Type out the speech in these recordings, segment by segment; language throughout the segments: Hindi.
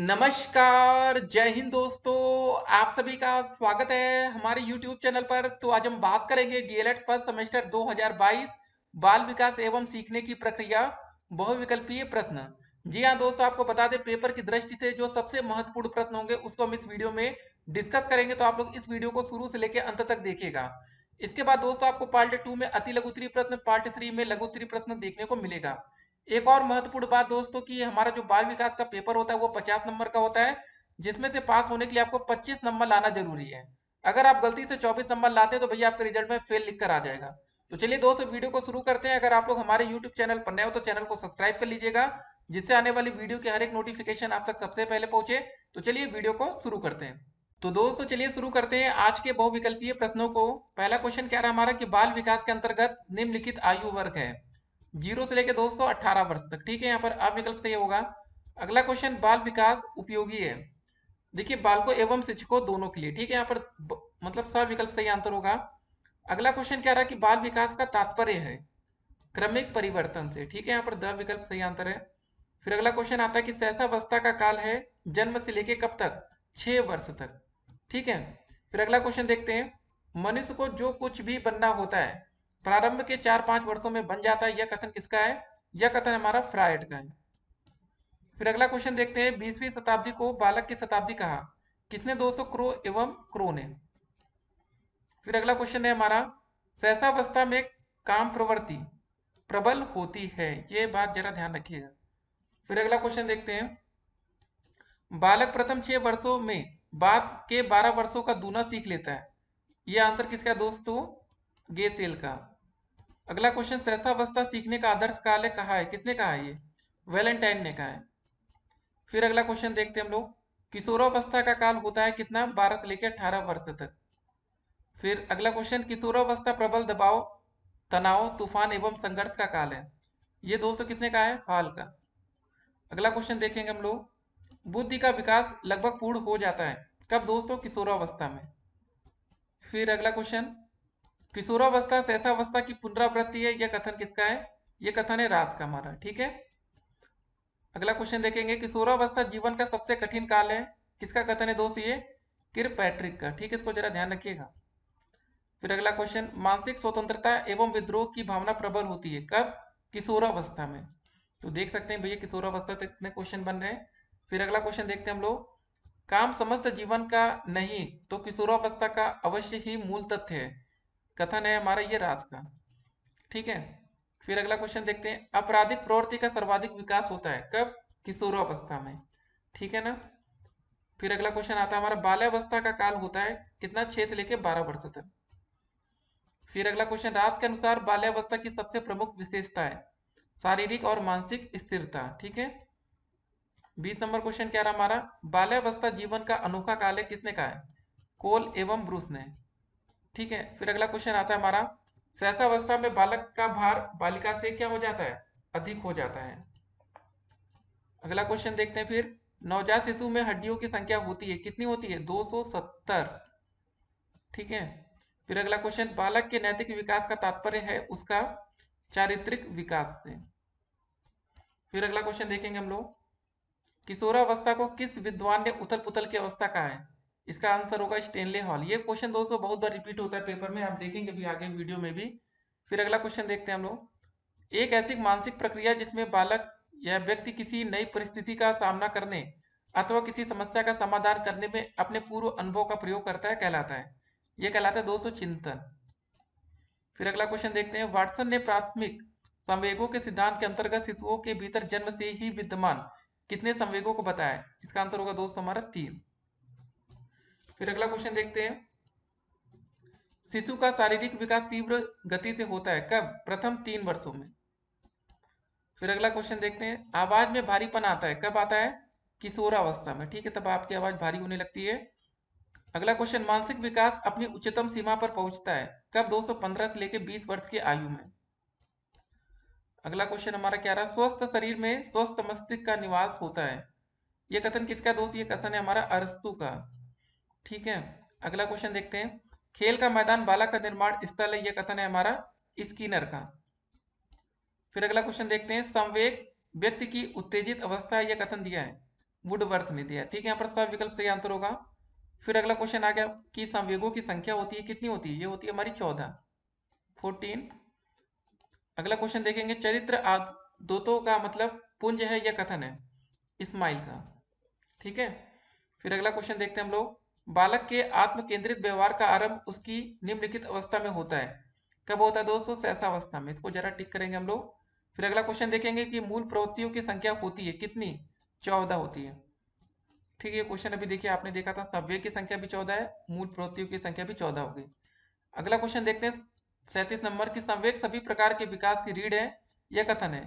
नमस्कार जय हिंद दोस्तों आप सभी का स्वागत है हमारे YouTube चैनल पर तो आज हम बात करेंगे डीएलएड फर्स्ट सेमेस्टर 2022 बाल विकास एवं सीखने की प्रक्रिया बहुविकल्पीय प्रश्न जी हाँ दोस्तों आपको बता दें पेपर की दृष्टि से जो सबसे महत्वपूर्ण प्रश्न होंगे उसको हम इस वीडियो में डिस्कस करेंगे तो आप लोग इस वीडियो को शुरू से लेकर अंत तक देखिएगा इसके बाद दोस्तों आपको पार्ट टू में अति लघुतरी प्रश्न पार्ट थ्री में लघुतरी प्रश्न देखने को मिलेगा एक और महत्वपूर्ण बात दोस्तों कि हमारा जो बाल विकास का पेपर होता है वो पचास नंबर का होता है जिसमें से पास होने के लिए आपको पच्चीस नंबर लाना जरूरी है अगर आप गलती से चौबीस नंबर लाते हैं तो भैया आपके रिजल्ट में फेल लिख कर आ जाएगा तो चलिए दोस्तों वीडियो को शुरू करते हैं अगर आप लोग हमारे यूट्यूब चैनल पर नए हो तो चैनल को सब्सक्राइब कर लीजिएगा जिससे आने वाली वीडियो के हर एक नोटिफिकेशन आप तक सबसे पहले पहुंचे तो चलिए वीडियो को शुरू करते हैं तो दोस्तों चलिए शुरू करते हैं आज के बहुविकल्पीय प्रश्नों को पहला क्वेश्चन क्या रहा हमारा कि बाल विकास के अंतर्गत निम्नलिखित आयु वर्ग है जीरो से लेकर दोस्तों अट्ठारह वर्ष तक ठीक है यहाँ पर अब विकल्प सही होगा अगला क्वेश्चन बाल विकास उपयोगी है देखिए बालकों एवं शिक्षकों दोनों के लिए ठीक है यहाँ पर मतलब सब विकल्प सही आंसर होगा अगला क्वेश्चन क्या रहा कि बाल विकास का तात्पर्य है क्रमिक परिवर्तन से ठीक है यहाँ पर द विकल्प सही आंसर है फिर अगला क्वेश्चन आता है कि सहसावस्था का काल है जन्म से लेके कब तक छह वर्ष तक ठीक है फिर अगला क्वेश्चन देखते हैं मनुष्य को जो कुछ भी बनना होता है प्रारंभ के चार पांच वर्षों में बन जाता है यह कथन किसका है यह कथन हमारा फ्रायड का है फिर अगला क्वेश्चन देखते हैं बीसवीं शताब्दी को बालक की शताब्दी कहा किसने दोस्तों क्रो एवं क्रो ने फिर अगला क्वेश्चन है हमारा सहसावस्था में काम प्रवृत्ति प्रबल होती है ये बात जरा ध्यान रखिएगा फिर अगला क्वेश्चन देखते हैं बालक प्रथम छह वर्षों में बाप के बारह वर्षों का दूना सीख लेता है यह आंसर किसका दोस्तों गेसेल का अगला क्वेश्चन सहस्थावस्था सीखने का आदर्श काल कहा है किसने कहा है ये वेलेंटाइन ने कहा है फिर अगला क्वेश्चन देखते हैं हम लोग किशोरावस्था का काल होता है कितना बारह से लेकर अठारह वर्ष तक फिर अगला क्वेश्चन किशोरावस्था प्रबल दबाव तनाव तूफान एवं संघर्ष का काल है ये दोस्तों किसने कहा है हाल का अगला क्वेश्चन देखेंगे हम लोग बुद्धि का विकास लगभग पूर्ण हो जाता है कब दोस्तों किशोरावस्था में फिर अगला क्वेश्चन किशोरावस्था अवस्था की पुनरावृत्ति है यह कथन किसका है यह कथन है राज का हमारा ठीक है अगला क्वेश्चन देखेंगे किशोरावस्था जीवन का सबसे कठिन काल है किसका कथन है दोस्त ये किर पैट्रिक का ठीक है इसको जरा ध्यान रखिएगा फिर अगला क्वेश्चन मानसिक स्वतंत्रता एवं विद्रोह की भावना प्रबल होती है कब किशोरावस्था में तो देख सकते हैं भैया किशोरावस्था तक इतने क्वेश्चन बन रहे हैं फिर अगला क्वेश्चन देखते हैं हम लोग काम समस्त जीवन का नहीं तो किशोरावस्था का अवश्य ही मूल तथ्य है कथन है हमारा ये रास का ठीक है फिर अगला क्वेश्चन देखते हैं अपराधिक प्रवृत्ति का सर्वाधिक विकास होता है कब किशोरावस्था में ठीक है ना फिर अगला क्वेश्चन आता है हमारा बाल्यावस्था का काल होता है कितना छह से लेकर बारह वर्ष तक फिर अगला क्वेश्चन राज के अनुसार बाल्यावस्था की सबसे प्रमुख विशेषता है शारीरिक और मानसिक स्थिरता ठीक है बीस नंबर क्वेश्चन क्या रहा हमारा बाल्यावस्था जीवन का अनोखा काल है किसने कहा है कोल एवं ब्रूस ने ठीक है फिर अगला क्वेश्चन आता है हमारा सहसावस्था में बालक का भार बालिका से क्या हो जाता है अधिक हो जाता है अगला क्वेश्चन देखते हैं फिर नवजात शिशु में हड्डियों की संख्या होती है कितनी होती है 270 ठीक है फिर अगला क्वेश्चन बालक के नैतिक विकास का तात्पर्य है उसका चारित्रिक विकास से फिर अगला क्वेश्चन देखेंगे हम लोग किशोरावस्था को किस विद्वान ने उथल पुथल की अवस्था कहा है इसका आंसर होगा स्टेनले हॉल ये क्वेश्चन दोस्तों बहुत बार रिपीट होता है पेपर में आप देखेंगे भी आगे वीडियो में भी फिर अगला क्वेश्चन देखते हैं हम लोग एक ऐसी मानसिक प्रक्रिया जिसमें बालक या व्यक्ति किसी नई परिस्थिति का सामना करने अथवा किसी समस्या का समाधान करने में अपने पूर्व अनुभव का प्रयोग करता है कहलाता है यह कहलाता है दोस्तों चिंतन फिर अगला क्वेश्चन देखते हैं वाटसन ने प्राथमिक संवेगों के सिद्धांत के अंतर्गत शिशुओं के भीतर जन्म से ही विद्यमान कितने संवेगों को बताया इसका आंसर होगा दोस्तों हमारा तीन फिर अगला क्वेश्चन देखते हैं शिशु का शारीरिक विकास तीव्र गति से होता है कब प्रथम तीन वर्षों में फिर अगला क्वेश्चन देखते हैं आवाज में भारीपन आता है कब आता है किशोरावस्था में ठीक है तब आपकी आवाज भारी होने लगती है अगला क्वेश्चन मानसिक विकास अपनी उच्चतम सीमा पर पहुंचता है कब 215 से लेकर 20 वर्ष की आयु में अगला क्वेश्चन हमारा क्या रहा स्वस्थ शरीर में स्वस्थ मस्तिष्क का निवास होता है यह कथन किसका दोस्त ये कथन है हमारा अरस्तु का ठीक है अगला क्वेश्चन देखते हैं खेल का मैदान बाला का निर्माण स्थल है यह कथन है हमारा स्किनर का फिर अगला क्वेश्चन देखते हैं संवेग व्यक्ति की उत्तेजित अवस्था यह कथन दिया है वुडवर्थ ने दिया ठीक है यहाँ पर सब विकल्प सही आंसर होगा फिर अगला क्वेश्चन आ गया कि संवेगों की संख्या होती है कितनी होती है ये होती है हमारी चौदह फोर्टीन अगला क्वेश्चन देखेंगे चरित्र आदतों का मतलब पुंज है यह कथन है इस्माइल का ठीक है फिर अगला क्वेश्चन देखते हैं हम लोग बालक के आत्म केंद्रित व्यवहार का आरंभ उसकी निम्नलिखित अवस्था में होता है कब होता है दोस्तों सहसा अवस्था में इसको जरा टिक करेंगे हम लोग फिर अगला क्वेश्चन देखेंगे कि मूल प्रवृत्तियों की संख्या होती है कितनी चौदह होती है ठीक है क्वेश्चन अभी देखिए आपने देखा था सव्य की संख्या भी चौदह है मूल प्रवृत्तियों की संख्या भी चौदह होगी अगला क्वेश्चन देखते हैं सैंतीस नंबर की संवेक सभी प्रकार के विकास की रीढ़ है यह कथन है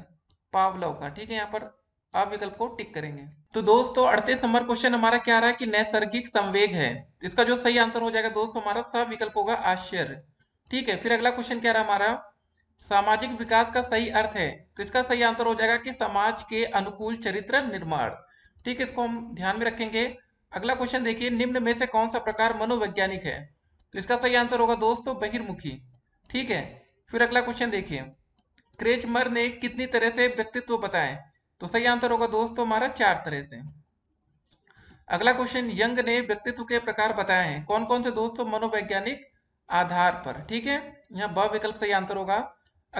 पावलव का ठीक है यहाँ पर आप विकल्प को टिक करेंगे तो दोस्तों अड़तीस नंबर क्वेश्चन हमारा क्या रहा है कि नैसर्गिक संवेग है इसका जो सही आंसर हो जाएगा दोस्तों हमारा सब विकल्प होगा आश्चर्य ठीक है फिर अगला क्वेश्चन क्या रहा हमारा सामाजिक विकास का सही अर्थ है तो इसका सही आंसर हो जाएगा कि समाज के अनुकूल चरित्र निर्माण ठीक है इसको हम ध्यान में रखेंगे अगला क्वेश्चन देखिए निम्न में से कौन सा प्रकार मनोवैज्ञानिक है तो इसका सही आंसर होगा दोस्तों बहिर्मुखी ठीक है फिर अगला क्वेश्चन देखिए क्रेचमर ने कितनी तरह से व्यक्तित्व बताए तो सही आंसर होगा दोस्तों हमारा चार तरह से अगला क्वेश्चन यंग ने व्यक्तित्व के प्रकार बताए हैं कौन कौन से दोस्तों मनोवैज्ञानिक आधार पर ठीक है यहाँ ब विकल्प सही आंसर होगा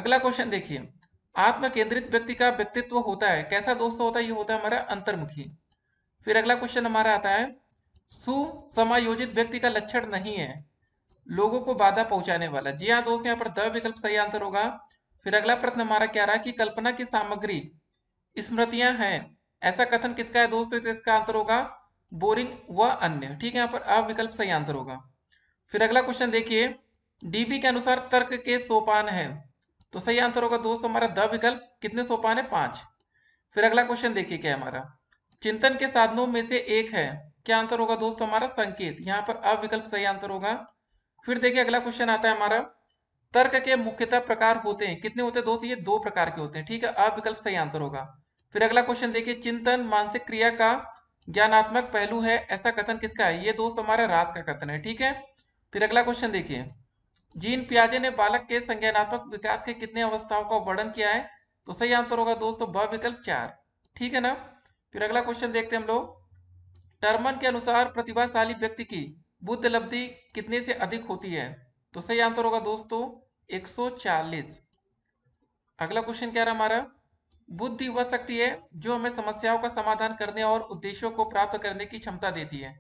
अगला क्वेश्चन देखिए आत्म केंद्रित व्यक्ति का व्यक्तित्व होता है कैसा दोस्तों होता है ये होता है हमारा अंतर्मुखी फिर अगला क्वेश्चन हमारा आता है सुसमायोजित व्यक्ति का लक्षण नहीं है लोगों को बाधा पहुंचाने वाला जी हाँ दोस्त यहाँ पर द विकल्प सही आंसर होगा फिर अगला प्रश्न हमारा क्या रहा कि कल्पना की सामग्री स्मृतियां हैं ऐसा कथन किसका है दोस्तों इसका आंसर होगा बोरिंग व अन्य ठीक है यहाँ पर अविकल्प सही आंसर होगा फिर अगला क्वेश्चन देखिए डीबी के अनुसार तर्क के सोपान है तो सही आंसर होगा दोस्तों हमारा द विकल्प कितने सोपान है पांच फिर अगला क्वेश्चन देखिए क्या हमारा चिंतन के साधनों में से एक है क्या आंसर होगा दोस्तों हमारा संकेत यहाँ पर अविकल्प सही आंसर होगा फिर देखिए अगला क्वेश्चन आता है हमारा तर्क के मुख्यतः प्रकार होते हैं कितने होते हैं दोस्त ये दो प्रकार के होते हैं ठीक है अविकल्प सही आंसर होगा फिर अगला क्वेश्चन देखिए चिंतन मानसिक क्रिया का ज्ञानात्मक पहलू है ऐसा कथन किसका है ये दोस्त हमारा रात का कथन है ठीक है फिर अगला क्वेश्चन देखिए जीन प्याजे ने बालक के संज्ञानात्मक विकास के कितने अवस्थाओं का वर्णन किया है तो सही आंसर होगा दोस्तों ब विकल्प चार ठीक है ना फिर अगला क्वेश्चन देखते हैं हम लोग टर्मन के अनुसार प्रतिभाशाली व्यक्ति की बुद्ध लब्धि कितने से अधिक होती है तो सही आंसर होगा दोस्तों 140 अगला क्वेश्चन क्या रहा हमारा बुद्धि वह शक्ति है जो हमें समस्याओं का समाधान करने और उद्देश्यों को प्राप्त करने की क्षमता देती है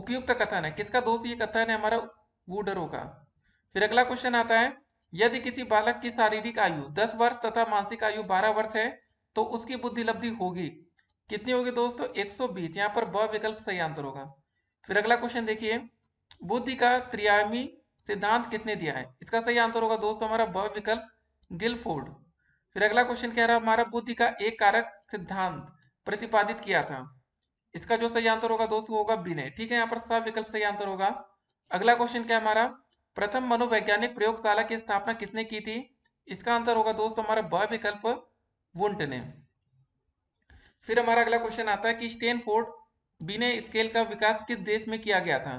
उपयुक्त कथन है किसका दोष ये कथन है हमारा वूडरो का फिर अगला क्वेश्चन आता है यदि किसी बालक की शारीरिक आयु 10 वर्ष तथा मानसिक आयु 12 वर्ष है तो उसकी बुद्धि लब्धि होगी कितनी होगी दोस्तों 120 यहाँ पर ब विकल्प सही आंसर होगा फिर अगला क्वेश्चन देखिए बुद्धि का त्रियामी सिद्धांत कितने दिया है इसका सही आंसर होगा दोस्तों हमारा ब विकल्प गिलफोर्ड फिर अगला क्वेश्चन कह रहा है हमारा बुद्धि का एक कारक सिद्धांत प्रतिपादित किया था इसका जो सही आंसर होगा दोस्तों होगा बिने ठीक है यहाँ पर सब विकल्प सही आंसर होगा अगला क्वेश्चन क्या हमारा प्रथम मनोवैज्ञानिक प्रयोगशाला की स्थापना किसने की थी इसका आंसर होगा दोस्तों हमारा ब विकल्प वुंट ने फिर हमारा अगला क्वेश्चन आता है कि स्टेनफोर्ड बिने स्केल का विकास किस देश में किया गया था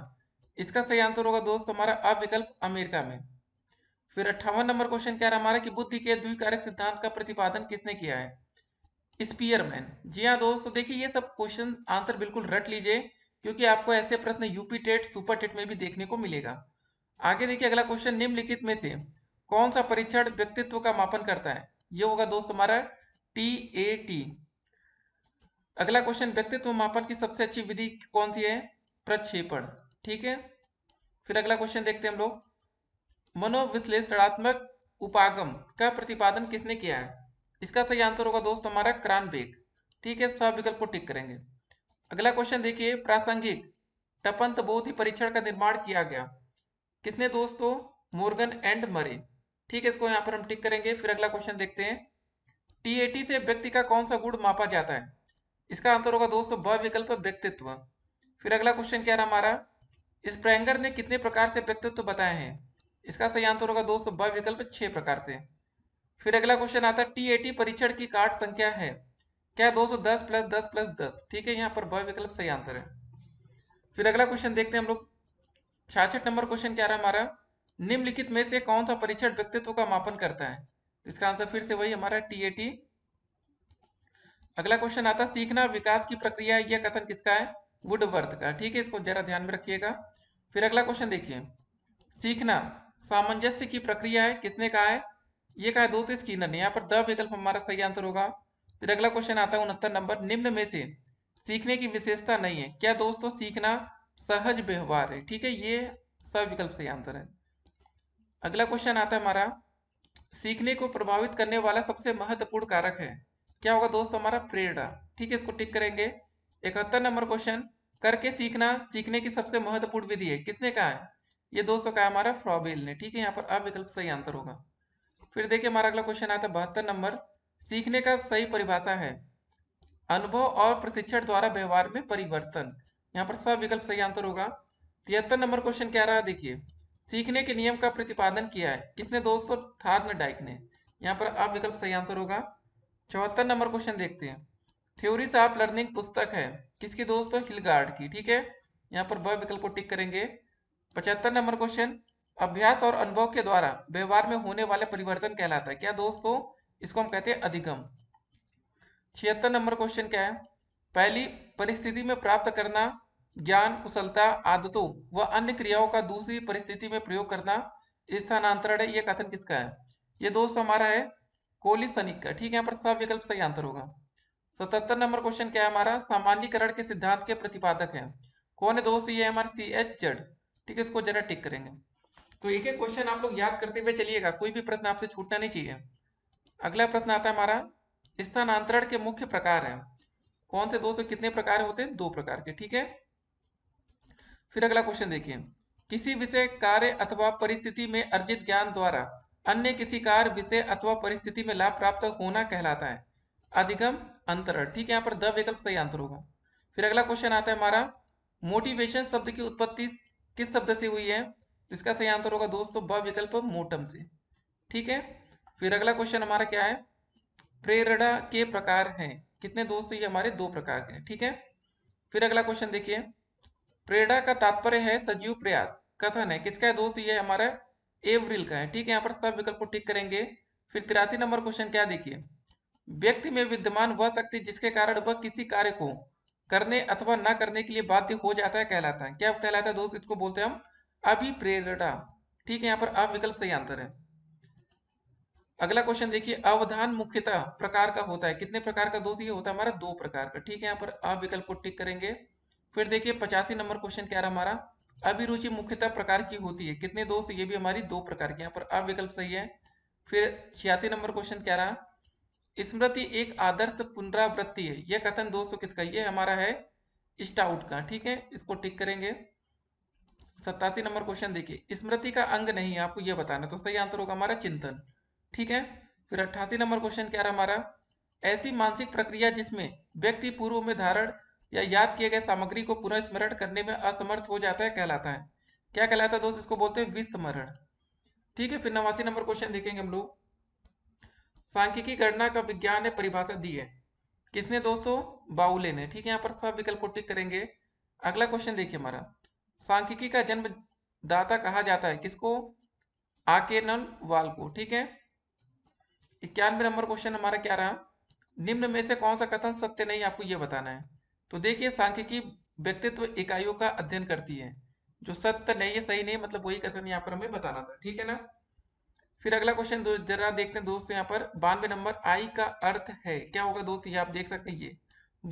इसका सही आंसर होगा दोस्त हमारा अविकल्प अमेरिका में फिर अट्ठावन नंबर क्वेश्चन कह रहा हमारा कि बुद्धि के द्विकारक सिद्धांत का प्रतिपादन किसने किया है स्पीयरमैन जी हाँ दोस्तों तो देखिए ये सब क्वेश्चन आंसर बिल्कुल रट लीजिए क्योंकि आपको ऐसे प्रश्न यूपी टेट सुपर टेट में भी देखने को मिलेगा आगे देखिए अगला क्वेश्चन निम्नलिखित में से कौन सा परीक्षण व्यक्तित्व का मापन करता है ये होगा दोस्त हमारा टी ए टी अगला क्वेश्चन व्यक्तित्व मापन की सबसे अच्छी विधि कौन सी है प्रक्षेपण ठीक है फिर अगला क्वेश्चन देखते हैं हम लोग मनोविश्लेषणात्मक उपागम का प्रतिपादन किसने किया है इसका सही आंसर होगा दोस्त हमारा क्रान बेग ठीक है सब विकल्प को टिक करेंगे अगला क्वेश्चन देखिए प्रासंगिक टपंत बोध परीक्षण का निर्माण किया गया कितने दोस्तों मोर्गन एंड मरे ठीक है इसको यहाँ पर हम टिक करेंगे फिर अगला क्वेश्चन देखते हैं टीएटी से व्यक्ति का कौन सा गुण मापा जाता है इसका आंसर होगा दोस्तों ब विकल्प व्यक्तित्व फिर अगला क्वेश्चन क्या रहा हमारा स्प्रैंगर ने कितने प्रकार से व्यक्तित्व बताए हैं इसका सही आंसर तो होगा दोस्तों ब विकल्प छह प्रकार से फिर अगला क्वेश्चन आता है टी एटी परीक्षण की काट संख्या है क्या दोस्तों दस प्लस दस प्लस दस ठीक है यहाँ पर ब विकल्प सही आंसर है फिर अगला क्वेश्चन देखते हैं हम लोग छाछठ नंबर क्वेश्चन क्या रहा हमारा निम्नलिखित में से कौन सा परीक्षण व्यक्तित्व का मापन करता है तो इसका आंसर फिर से वही हमारा टी अगला क्वेश्चन आता सीखना विकास की प्रक्रिया यह कथन किसका है वुडवर्थ का ठीक है इसको जरा ध्यान में रखिएगा फिर अगला क्वेश्चन देखिए सीखना सामंजस्य की प्रक्रिया है किसने कहा है ये कहा है से स्कीनर ने यहाँ पर द विकल्प हमारा सही आंसर होगा फिर अगला क्वेश्चन आता है उनहत्तर नंबर निम्न में से सीखने की विशेषता नहीं है क्या दोस्तों सीखना सहज व्यवहार है ठीक है ये सब विकल्प सही आंसर है अगला क्वेश्चन आता है हमारा सीखने को प्रभावित करने वाला सबसे महत्वपूर्ण कारक है क्या होगा दोस्तों हमारा प्रेरणा ठीक है इसको टिक करेंगे इकहत्तर नंबर क्वेश्चन करके सीखना सीखने की सबसे महत्वपूर्ण विधि है किसने कहा है ये दोस्तों का हमारा फ्रॉबेल ने ठीक है यहाँ पर अब विकल्प सही आंसर होगा फिर देखिए हमारा अगला क्वेश्चन आता है बहत्तर नंबर सीखने का सही परिभाषा है अनुभव और प्रशिक्षण द्वारा व्यवहार में परिवर्तन यहाँ पर सब विकल्प सही आंसर होगा तिहत्तर नंबर क्वेश्चन क्या रहा देखिए सीखने के नियम का प्रतिपादन किया है किसने दोस्तों थार्न डाइक ने यहाँ पर अब विकल्प सही आंसर होगा चौहत्तर नंबर क्वेश्चन देखते हैं थ्योरी ऑफ लर्निंग पुस्तक है किसकी दोस्तों हिलगार्ड की ठीक है यहाँ पर ब विकल्प को टिक करेंगे पचहत्तर नंबर क्वेश्चन अभ्यास और अनुभव के द्वारा व्यवहार में होने वाले परिवर्तन कहलाता है क्या दोस्तों इसको हम कहते हैं अधिगम छिहत्तर नंबर क्वेश्चन क्या है पहली परिस्थिति में प्राप्त करना ज्ञान कुशलता आदतों व अन्य क्रियाओं का दूसरी परिस्थिति में प्रयोग करना स्थानांतरण है यह कथन किसका है ये दोस्त हमारा है कोली सनिक का ठीक है यहाँ पर सब विकल्प सही आंसर होगा सतहत्तर नंबर क्वेश्चन क्या है हमारा सामान्यकरण के सिद्धांत के प्रतिपादक है कौन है दोस्त ये हमारे सी एच चड ठीक है इसको जरा टिक करेंगे तो एक एक क्वेश्चन आप लोग याद करते हुए चलिएगा कोई भी प्रश्न आपसे छूटना नहीं चाहिए अगला प्रश्न आता है हमारा स्थानांतरण के मुख्य प्रकार है कौन से दो से कितने प्रकार होते हैं दो प्रकार के ठीक है फिर अगला क्वेश्चन देखिए किसी विषय कार्य अथवा परिस्थिति में अर्जित ज्ञान द्वारा अन्य किसी कार्य विषय अथवा परिस्थिति में लाभ प्राप्त होना कहलाता है अधिगम अंतरण ठीक है यहाँ पर द विकल्प सही आंसर होगा फिर अगला क्वेश्चन आता है हमारा मोटिवेशन शब्द की उत्पत्ति किस शब्द से हुई है इसका सही आंसर होगा दोस्तों ब विकल्प मोटम से ठीक है फिर अगला क्वेश्चन हमारा क्या है प्रेरणा के प्रकार हैं कितने दोस्त ये हमारे दो प्रकार के ठीक है फिर अगला क्वेश्चन देखिए प्रेरणा का तात्पर्य है सजीव प्रयास कथन है किसका है दोस्त ये हमारा एवरिल का है ठीक है यहाँ पर सब विकल्प को टिक करेंगे फिर तिरासी नंबर क्वेश्चन क्या देखिए व्यक्ति में विद्यमान वह शक्ति जिसके कारण वह किसी कार्य को करने अथवा ना करने के लिए बाध्य हो जाता है कहलाता है क्या कहलाता है दोस्त इसको बोलते हैं हम अभिप्रेरणा ठीक है यहाँ पर विकल्प सही आंसर है अगला क्वेश्चन देखिए अवधान मुख्यतः प्रकार का होता है कितने प्रकार का दोस्त ये होता है हमारा दो प्रकार का ठीक है यहाँ पर विकल्प को टिक करेंगे फिर देखिए पचासी नंबर क्वेश्चन क्या रहा हमारा अभिरुचि मुख्यतः प्रकार की होती है कितने दोस्त ये भी हमारी दो प्रकार की यहाँ पर विकल्प सही है फिर छियासी नंबर क्वेश्चन क्या रहा स्मृति एक आदर्श पुनरावृत्ति है यह कथन दोस्तों किसका ये हमारा है स्टाउट का ठीक है इसको टिक करेंगे सत्तासी नंबर क्वेश्चन देखिए स्मृति का अंग नहीं है आपको यह बताना तो सही आंसर होगा हमारा चिंतन ठीक है फिर अट्ठासी नंबर क्वेश्चन क्या रहा हमारा ऐसी मानसिक प्रक्रिया जिसमें व्यक्ति पूर्व में धारण या याद किए गए सामग्री को पुनः स्मरण करने में असमर्थ हो जाता है कहलाता है क्या कहलाता है दोस्त इसको बोलते हैं विस्मरण ठीक है फिर नवासी नंबर क्वेश्चन देखेंगे हम लोग सांख्यिकी गणना का विज्ञान ने परिभाषा दी है किसने दोस्तों बाउले ने ठीक है यहाँ पर सब विकल्प को टिक करेंगे अगला क्वेश्चन देखिए हमारा सांख्यिकी का जन्म दाता कहा जाता है किसको आके वाल को ठीक है इक्यानवे नंबर क्वेश्चन हमारा क्या रहा निम्न में से कौन सा कथन सत्य नहीं आपको यह बताना है तो देखिए सांख्यिकी व्यक्तित्व इकाइयों का अध्ययन करती है जो सत्य नहीं है सही नहीं मतलब वही कथन यहाँ पर हमें बताना था ठीक है ना फिर अगला क्वेश्चन जरा देखते हैं दोस्तों यहाँ पर बानवे नंबर आई का अर्थ है क्या होगा दोस्त ये आप देख सकते हैं ये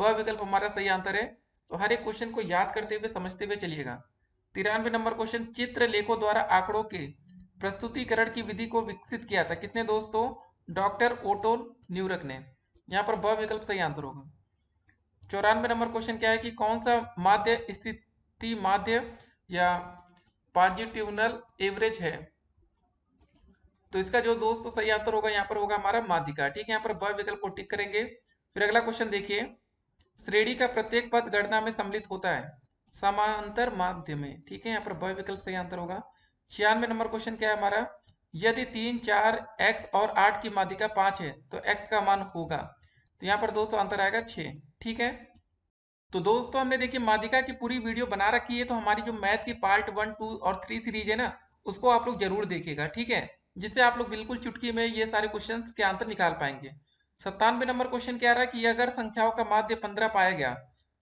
ब विकल्प हमारा सही आंसर है तो हर एक क्वेश्चन को याद करते हुए समझते हुए चलिएगा तिरानवे नंबर क्वेश्चन चित्र लेखों द्वारा आंकड़ों के प्रस्तुतिकरण की विधि को विकसित किया था किसने दोस्तों डॉक्टर ओटो न्यूरक ने यहाँ पर ब विकल्प सही आंसर होगा चौरानवे नंबर क्वेश्चन क्या है कि कौन सा माध्य स्थिति माध्य या पॉजिटिवनल एवरेज है तो इसका जो दोस्तों तो सही आंसर होगा यहाँ पर होगा हमारा माध्यिका ठीक है यहाँ पर ब विकल्प को टिक करेंगे फिर अगला क्वेश्चन देखिए श्रेणी का प्रत्येक पद गणना में सम्मिलित होता है समांतर माध्य में ठीक है यहाँ पर ब विकल्प सही आंसर होगा छियानवे नंबर क्वेश्चन क्या है हमारा यदि तीन चार एक्स और आठ की माध्यिका पांच है तो एक्स का मान होगा तो यहाँ पर दोस्तों अंतर आएगा छ ठीक है तो दोस्तों हमने देखिए माध्यिका की पूरी वीडियो बना रखी है तो हमारी जो मैथ की पार्ट वन टू और थ्री सीरीज है ना उसको आप लोग जरूर देखेगा ठीक है जिससे आप लोग बिल्कुल चुटकी में ये सारे क्वेश्चन के आंसर निकाल पाएंगे सत्तानवे नंबर क्वेश्चन क्या रहा है कि अगर संख्याओं का माध्य पंद्रह पाया गया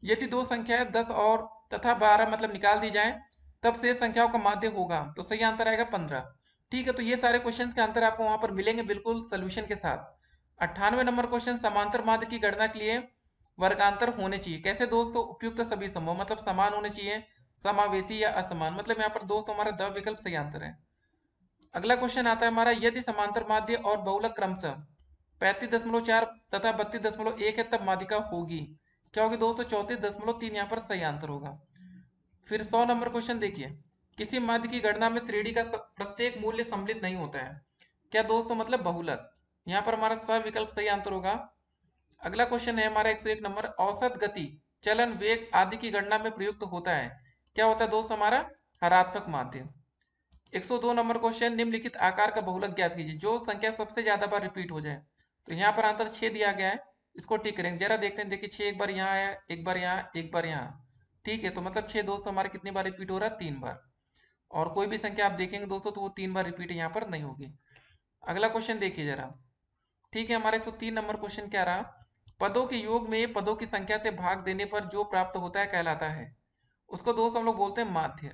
यदि दो संख्याएं दस और तथा बारह मतलब निकाल दी जाए तब से संख्याओं का माध्य होगा तो सही आंसर आएगा पंद्रह ठीक है तो ये सारे क्वेश्चन के आंसर आपको वहां पर मिलेंगे बिल्कुल सोल्यूशन के साथ अट्ठानवे नंबर क्वेश्चन समांतर माध्य की गणना के लिए वर्गांतर होने चाहिए कैसे दोस्तों उपयुक्त सभी संभव मतलब समान होने चाहिए समावेशी या असमान मतलब यहाँ पर दोस्तों हमारा द विकल्प सही आंसर है अगला क्वेश्चन आता है हमारा यदि समांतर माध्य और बहुलक क्रमश पैंतीस दशमलव चार तथा बत्तीस दशमलव एक है तब माध्यिका होगी क्या होगी दोस्तों चौंतीस दशमलव तीन यहाँ पर सही आंसर होगा फिर सौ नंबर क्वेश्चन देखिए किसी माध्य की गणना में श्रेणी का प्रत्येक मूल्य सम्मिलित नहीं होता है क्या दोस्तों मतलब बहुलक यहाँ पर हमारा सब विकल्प सही आंसर होगा अगला क्वेश्चन है हमारा 101 नंबर औसत गति चलन वेग आदि की गणना में प्रयुक्त होता है क्या होता है दोस्त हमारा हरात्मक माध्यम 102 नंबर क्वेश्चन निम्नलिखित आकार का बहुलक ज्ञात कीजिए जो संख्या सबसे ज्यादा बार रिपीट हो जाए तो यहाँ पर आंसर छह दिया गया है इसको टिक करेंगे जरा देखते हैं देखिए छह एक बार यहाँ है एक बार यहाँ एक बार यहाँ ठीक है तो मतलब छह दोस्तों हमारे कितनी बार रिपीट हो रहा है तीन बार और कोई भी संख्या आप देखेंगे दोस्तों तो वो तीन बार रिपीट यहाँ पर नहीं होगी अगला क्वेश्चन देखिए जरा ठीक है हमारा 103 नंबर क्वेश्चन क्या रहा पदों के योग में पदों की संख्या से भाग देने पर जो प्राप्त होता है कहलाता है उसको दोस्त हम लोग बोलते हैं माध्य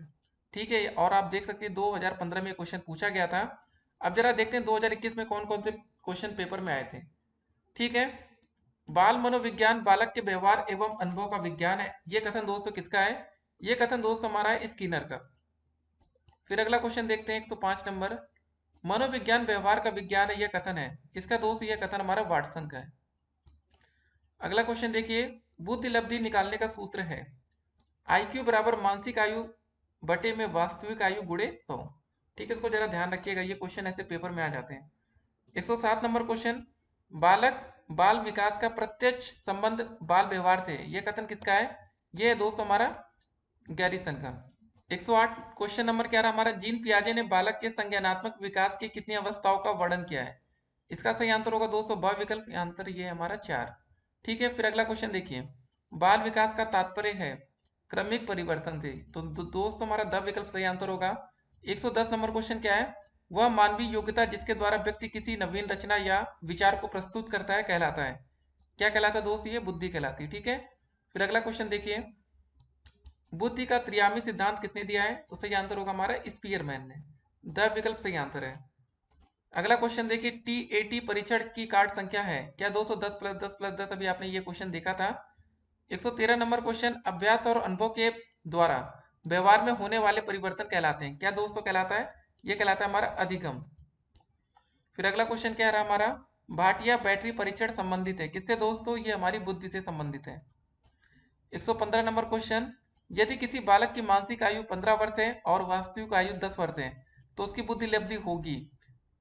ठीक है और आप देख सकते हैं 2015 में क्वेश्चन पूछा गया था अब जरा देखते हैं 2021 में कौन कौन से क्वेश्चन पेपर में आए थे ठीक है बाल मनोविज्ञान बालक के व्यवहार एवं अनुभव का विज्ञान है ये कथन दोस्तों किसका है ये कथन दोस्त हमारा है स्किनर का फिर अगला क्वेश्चन देखते हैं एक तो पांच नंबर मनोविज्ञान व्यवहार का विज्ञान है यह कथन है किसका दोस्त यह कथन हमारा वाटसन का है अगला क्वेश्चन देखिए बुद्धि लब्धि निकालने का सूत्र है आईक्यू बराबर मानसिक आयु बटे में वास्तविक आयु गुड़े सौ ठीक है इसको जरा ध्यान रखिएगा ये क्वेश्चन ऐसे पेपर में आ जाते हैं 107 नंबर क्वेश्चन बालक बाल विकास का प्रत्यक्ष संबंध बाल व्यवहार से ये कथन किसका है ये है दोस्त हमारा गैरिसन का 108 क्वेश्चन नंबर क्या रहा हमारा जीन पियाजे ने बालक के संज्ञानात्मक विकास की कितनी अवस्थाओं का वर्णन किया है इसका सही आंसर होगा दोस्तों ब विकल्प आंसर ये है हमारा चार ठीक है फिर अगला क्वेश्चन देखिए बाल विकास का तात्पर्य है क्रमिक परिवर्तन थे तो दोस्तों हमारा द विकल्प सही आंसर होगा 110 नंबर क्वेश्चन क्या है वह मानवीय योग्यता जिसके द्वारा व्यक्ति किसी नवीन रचना या विचार को प्रस्तुत करता है कहलाता है क्या कहलाता है दोस्त ये बुद्धि कहलाती है ठीक है फिर अगला क्वेश्चन देखिए बुद्धि का त्रियामी सिद्धांत किसने दिया है तो सही आंसर होगा हमारा स्पीयरमैन ने द विकल्प सही आंसर है अगला क्वेश्चन देखिए टी ए टी परीक्षण की कार्ड संख्या है क्या दोस्तों दस प्लस दस प्लस दस अभी आपने ये क्वेश्चन देखा था 113 नंबर क्वेश्चन अभ्यास और अनुभव के द्वारा व्यवहार में होने वाले परिवर्तन कहलाते हैं क्या दोस्तों कहलाता है ये कहलाता है हमारा अधिगम फिर अगला क्वेश्चन क्या रहा हमारा भाटिया बैटरी परीक्षण संबंधित है किससे दोस्तों ये हमारी बुद्धि से संबंधित है 115 नंबर क्वेश्चन यदि किसी बालक की मानसिक आयु 15 वर्ष है और वास्तविक आयु 10 वर्ष है तो उसकी बुद्धि लब्धि होगी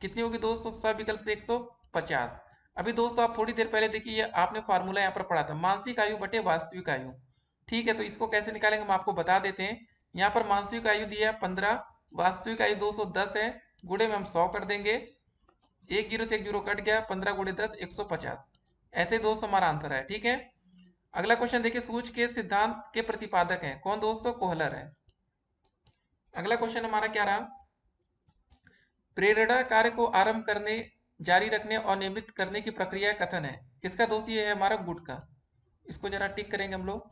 कितनी होगी दोस्तों विकल्प से 150 अभी दोस्तों आप थोड़ी देर पहले देखिए आपने फार्मूला यहाँ पर पढ़ा था मानसिक आयु बटे वास्तविक आयु ठीक है तो इसको कैसे निकालेंगे हम आपको बता देते हैं यहाँ पर मानसिक आयु दिया है पंद्रह वास्तविक आयु दो सौ दस है गुड़े में हम सौ कर देंगे एक जीरो से एक जीरो कट गया पंद्रह गुड़े दस एक सौ पचास ऐसे दोस्त हमारा आंसर है ठीक है अगला क्वेश्चन देखिए सूच के सिद्धांत के प्रतिपादक हैं कौन दोस्तों कोहलर है अगला क्वेश्चन हमारा क्या रहा प्रेरणा कार्य को आरंभ करने जारी रखने और नियमित करने की प्रक्रिया कथन है किसका दोस्त ये है हमारा गुट का इसको जरा टिक करेंगे हम लोग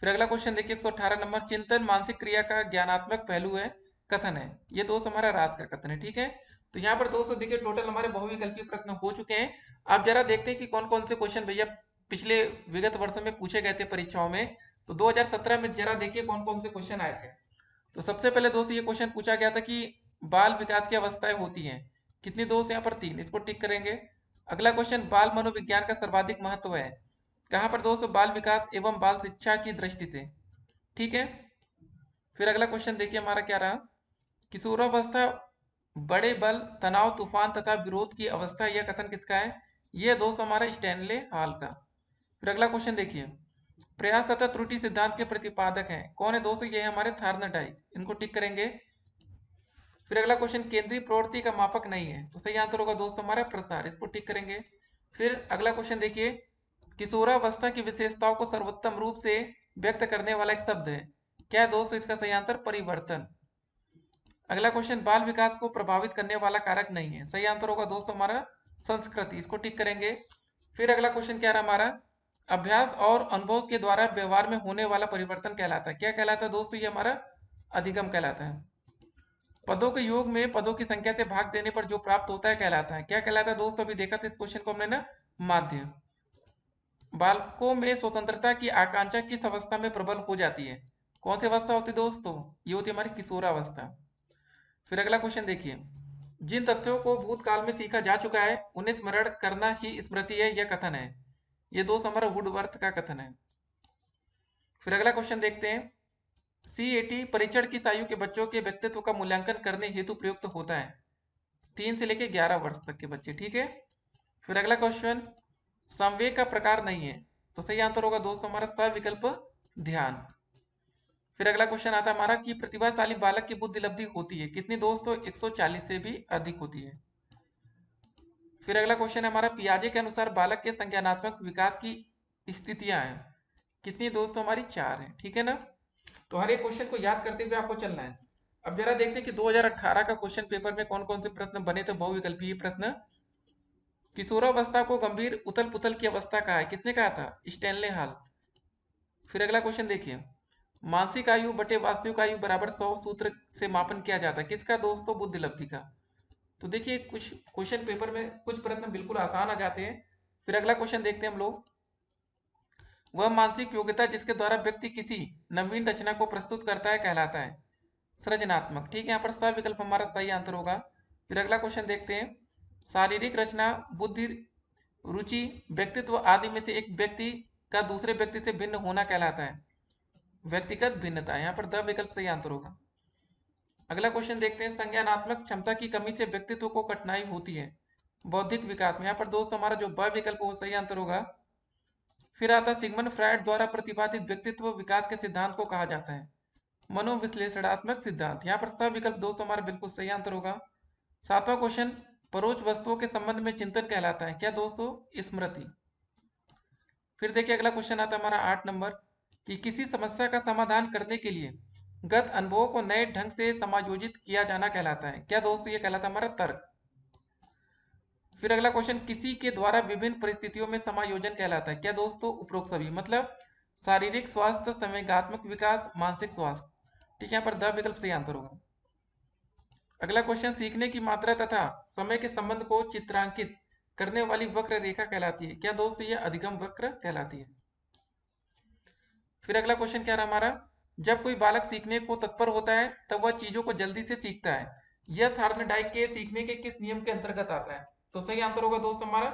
फिर अगला क्वेश्चन देखिए एक नंबर चिंतन मानसिक क्रिया का ज्ञानात्मक पहलू है कथन है ये दोस्त हमारा राज का कथन है ठीक है तो यहाँ पर दोस्तों देखिए टोटल हमारे बहुविकल्पी प्रश्न हो चुके हैं आप जरा देखते हैं कि कौन कौन से क्वेश्चन भैया पिछले विगत वर्षों में पूछे गए थे परीक्षाओं में तो 2017 में जरा देखिए कौन कौन से क्वेश्चन आए थे तो सबसे पहले दोस्तों ये क्वेश्चन पूछा गया था कि बाल विकास की अवस्थाएं होती हैं कितने दोस्त यहाँ पर तीन इसको टिक करेंगे अगला क्वेश्चन बाल मनोविज्ञान का सर्वाधिक महत्व है कहाँ पर दोस्तों बाल विकास एवं बाल शिक्षा की दृष्टि से ठीक है फिर अगला क्वेश्चन देखिए हमारा क्या रहा किशोरावस्था बड़े बल तनाव तूफान तथा विरोध की अवस्था यह कथन किसका है यह दोस्त हमारा स्टैनले हाल का फिर अगला क्वेश्चन देखिए प्रयास तथा त्रुटि सिद्धांत के प्रतिपादक हैं कौन है दोस्तों ये हमारे थार्नाडाइक इनको टिक करेंगे फिर अगला क्वेश्चन केंद्रीय प्रवृत्ति का मापक नहीं है तो सही आंसर होगा दोस्तों हमारा प्रसार इसको ठीक करेंगे फिर अगला क्वेश्चन देखिए किशोरावस्था की विशेषताओं को सर्वोत्तम रूप से व्यक्त करने वाला एक शब्द है क्या है दोस्तों इसका सही आंसर परिवर्तन अगला क्वेश्चन बाल विकास को प्रभावित करने वाला कारक नहीं है सही आंसर होगा दोस्तों हमारा संस्कृति इसको ठीक करेंगे फिर अगला क्वेश्चन क्या रहा हमारा अभ्यास और अनुभव के द्वारा व्यवहार में होने वाला परिवर्तन कहलाता है क्या कहलाता है दोस्तों ये हमारा अधिगम कहलाता है पदों के योग में पदों की संख्या से भाग देने पर जो प्राप्त होता है कहलाता है क्या कहलाता है दोस्तों अभी देखा था इस क्वेश्चन को हमने ना माध्य बालकों में स्वतंत्रता की आकांक्षा किस अवस्था में प्रबल हो जाती है कौन सी अवस्था होती है दोस्तों ये होती है हमारी किशोरावस्था फिर अगला क्वेश्चन देखिए जिन तथ्यों को भूतकाल में सीखा जा चुका है उन्हें स्मरण करना ही स्मृति है यह कथन है ये दोस्त हमारा वुडवर्थ का कथन है फिर अगला क्वेश्चन देखते हैं सीएटी परीक्षण किस आयु के बच्चों के व्यक्तित्व का मूल्यांकन करने हेतु प्रयुक्त तो होता है तीन से लेकर ग्यारह वर्ष तक के बच्चे ठीक है फिर अगला क्वेश्चन संवेग का प्रकार नहीं है तो सही आंसर होगा दोस्तों हमारा सब विकल्प ध्यान फिर अगला क्वेश्चन आता है हमारा कि प्रतिभाशाली बालक की बुद्धि लब्धि होती है कितनी दोस्तों 140 से भी अधिक होती है फिर अगला क्वेश्चन है हमारा पियाजे के अनुसार बालक के संज्ञानात्मक विकास की स्थितियां हैं कितनी दोस्तों हमारी चार है ठीक है ना तो हर एक क्वेश्चन को याद करते हुए आपको चलना है अब जरा देखते हैं कि 2018 का क्वेश्चन पेपर में कौन कौन से प्रश्न बने थे बहुविकल्पीय प्रश्न किशोरावस्था को गंभीर उथल पुथल की अवस्था कहा है किसने कहा था स्टैनले हाल फिर अगला क्वेश्चन देखिए मानसिक आयु बटे वास्तविक आयु बराबर सौ सूत्र से मापन किया जाता है किसका दोस्तों बुद्धि लब्धि का तो देखिए कुछ क्वेश्चन पेपर में कुछ प्रश्न बिल्कुल आसान आ जाते हैं फिर अगला क्वेश्चन देखते हैं हम लोग वह मानसिक योग्यता जिसके द्वारा व्यक्ति किसी नवीन रचना को प्रस्तुत करता है कहलाता है सृजनात्मक ठीक है यहाँ पर विकल्प हमारा सही आंसर होगा फिर अगला क्वेश्चन देखते हैं शारीरिक रचना बुद्धि रुचि व्यक्तित्व आदि में से एक व्यक्ति का दूसरे व्यक्ति से भिन्न होना कहलाता है व्यक्तिगत भिन्नता यहाँ पर द विकल्प सही आंसर होगा अगला क्वेश्चन देखते हैं संज्ञानात्मक क्षमता की कमी से व्यक्तित्व को कठिनाई होती है बौद्धिक विकास में यहाँ पर दोस्तों हमारा जो ब विकल्प वो सही आंसर होगा फिर आता सिगमन फ्राइड द्वारा प्रतिपादित व्यक्तित्व विकास के सिद्धांत को कहा जाता है मनोविश्लेषणात्मक सिद्धांत यहाँ पर सब विकल्प दोस्तों हमारा बिल्कुल सही आंसर होगा सातवां क्वेश्चन परोच वस्तुओं के संबंध में चिंतन कहलाता है क्या दोस्तों स्मृति फिर देखिए अगला क्वेश्चन आता है हमारा आठ नंबर कि किसी समस्या का समाधान करने के लिए गत अनुभवों को नए ढंग से समायोजित किया जाना कहलाता है क्या दोस्तों ये कहलाता है हमारा तर्क फिर अगला क्वेश्चन किसी के द्वारा विभिन्न परिस्थितियों में समायोजन कहलाता है क्या दोस्तों उपरोक्त सभी मतलब शारीरिक स्वास्थ्य संवेगात्मक विकास मानसिक स्वास्थ्य ठीक है यहाँ पर द विकल्प सही आंसर होगा अगला क्वेश्चन सीखने की मात्रा तथा समय के संबंध को चित्रांकित करने वाली वक्र रेखा कहलाती है क्या दोस्त यह अधिगम वक्र कहलाती है फिर अगला क्वेश्चन क्या रहा हमारा जब कोई बालक सीखने को तत्पर होता है तब वह चीजों को जल्दी से सीखता है यह थार्थ डाइक के सीखने के किस नियम के अंतर्गत आता है तो सही आंसर होगा दोस्त हमारा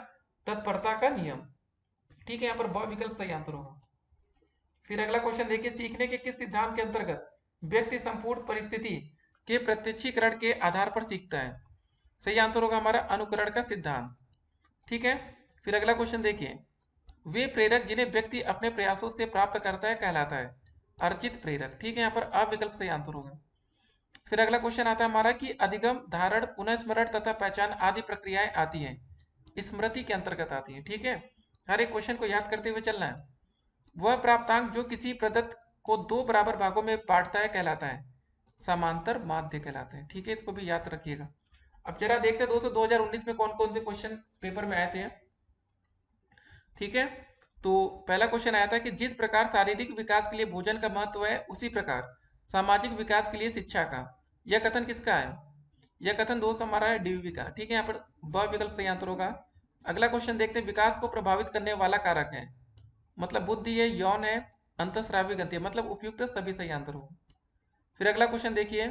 तत्परता का नियम ठीक है यहाँ पर ब विकल्प सही आंसर होगा फिर अगला क्वेश्चन देखिए सीखने के किस सिद्धांत के अंतर्गत व्यक्ति संपूर्ण परिस्थिति के प्रत्यक्षीकरण के आधार पर सीखता है सही आंसर होगा हमारा अनुकरण का सिद्धांत ठीक है फिर अगला क्वेश्चन देखिए वे प्रेरक जिन्हें व्यक्ति अपने प्रयासों से प्राप्त करता है कहलाता है अर्जित प्रेरक ठीक है यहाँ पर अविकल्प सही आंसर होगा फिर अगला क्वेश्चन आता है हमारा कि अधिगम धारण पुनस्मरण तथा पहचान आदि प्रक्रियाएं आती हैं स्मृति के अंतर्गत आती हैं ठीक है हर एक क्वेश्चन को याद करते हुए चलना है वह प्राप्तांक जो किसी प्रदत्त को दो बराबर भागों में बांटता है कहलाता है समांतर माध्य कहलाते हैं ठीक है इसको भी याद रखिएगा अब जरा देखते हैं दोस्तों दो में कौन कौन से क्वेश्चन पेपर में आए थे ठीक है तो पहला क्वेश्चन आया था कि जिस प्रकार शारीरिक विकास के लिए भोजन का महत्व है उसी प्रकार सामाजिक विकास के लिए शिक्षा का यह कथन किसका है यह कथन दोस्त हमारा है डीवी का ठीक है यहाँ पर व विकल्प सही आंसर होगा अगला क्वेश्चन देखते हैं विकास को प्रभावित करने वाला कारक है मतलब बुद्धि है यौन है अंतस्रावी गति है मतलब उपयुक्त सभी सही आंसर हो फिर अगला क्वेश्चन देखिए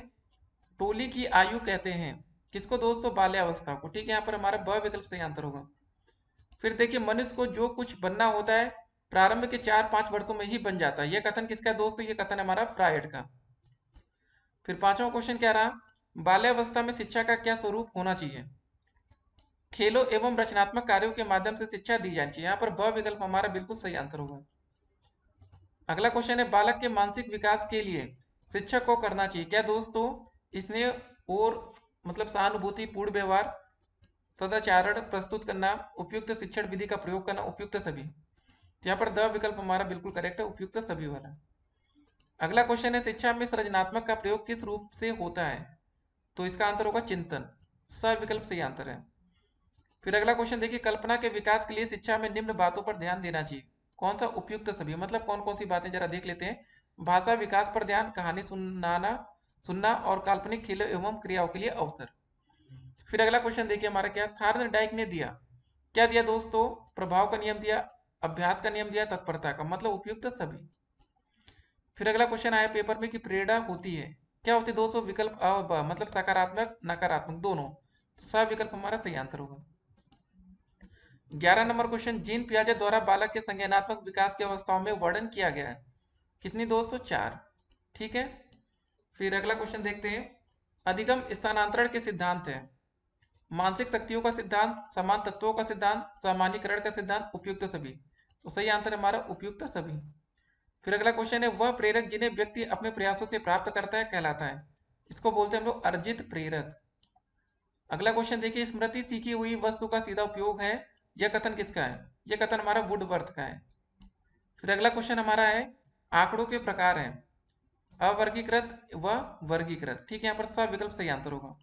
टोली की आयु कहते हैं किसको दोस्तों बाल्यावस्था को ठीक है यहाँ पर हमारा ब विकल्प सही आंसर होगा फिर देखिए मनुष्य को जो कुछ बनना होता है प्रारंभ के चार पांच वर्षों में ही बन जाता है यह कथन किसका है दोस्तों ये कथन हमारा फ्राइड का फिर पांचवा क्वेश्चन क्या रहा बाल्यावस्था में शिक्षा का क्या स्वरूप होना चाहिए खेलों एवं रचनात्मक कार्यों के माध्यम से शिक्षा दी जानी चाहिए यहाँ पर ब विकल्प हमारा बिल्कुल सही आंसर होगा अगला क्वेश्चन है बालक के मानसिक विकास के लिए शिक्षक को करना चाहिए क्या दोस्तों इसने और मतलब सहानुभूति पूर्ण व्यवहार सदाचारण प्रस्तुत करना उपयुक्त शिक्षण विधि का प्रयोग करना उपयुक्त सभी तो यहाँ पर द विकल्प हमारा बिल्कुल करेक्ट है उपयुक्त सभी वाला अगला क्वेश्चन है शिक्षा में सृजनात्मक का प्रयोग किस रूप से होता है तो इसका आंसर होगा चिंतन स विकल्प सही आंसर है फिर अगला क्वेश्चन देखिए कल्पना के विकास के लिए शिक्षा में निम्न बातों पर ध्यान देना चाहिए कौन सा उपयुक्त सभी मतलब कौन कौन सी बातें जरा देख लेते हैं भाषा विकास पर ध्यान कहानी सुनाना सुनना और काल्पनिक खेलों एवं क्रियाओं के लिए अवसर फिर अगला क्वेश्चन देखिए हमारा क्या थार्न डाइक ने दिया क्या दिया दोस्तों प्रभाव का नियम दिया अभ्यास का नियम दिया तत्परता का मतलब उपयुक्त सभी फिर अगला क्वेश्चन आया पेपर में कि प्रेरणा होती है क्या होती है दोस्तों विकल्प अ ब मतलब सकारात्मक नकारात्मक दोनों तो विकल्प हमारा सही आंसर होगा ग्यारह नंबर क्वेश्चन जीन पियाजे द्वारा बालक के संज्ञानात्मक विकास की अवस्थाओं में वर्णन किया गया है कितनी दोस्तों चार ठीक है फिर अगला क्वेश्चन देखते हैं अधिगम स्थानांतरण के सिद्धांत है मानसिक शक्तियों का सिद्धांत समान तत्वों का सिद्धांत सामान्यकरण का सिद्धांत उपयुक्त सभी तो सही आंसर हमारा उपयुक्त सभी फिर अगला क्वेश्चन है वह प्रेरक जिन्हें व्यक्ति अपने प्रयासों से प्राप्त करता है कहलाता है इसको बोलते हैं हम लोग अर्जित प्रेरक अगला क्वेश्चन देखिए स्मृति सीखी हुई वस्तु का सीधा उपयोग है यह कथन किसका है यह कथन हमारा वुडवर्थ का है फिर अगला क्वेश्चन हमारा है आंकड़ों के प्रकार है अवर्गीकृत व वर्गीकृत ठीक है यहाँ पर सब विकल्प सही आंसर होगा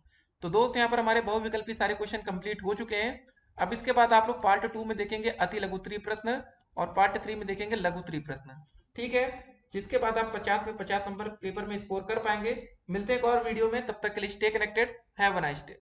तो दोस्त यहाँ पर हमारे बहुविकल्पी सारे क्वेश्चन कंप्लीट हो चुके हैं अब इसके बाद आप लोग पार्ट टू में देखेंगे अति लघुतरी प्रश्न और पार्ट थ्री में देखेंगे लघुतरी प्रश्न ठीक है जिसके बाद आप 50 में 50 नंबर पेपर में स्कोर कर पाएंगे मिलते हैं एक और वीडियो में तब तक के लिए stay connected have a nice day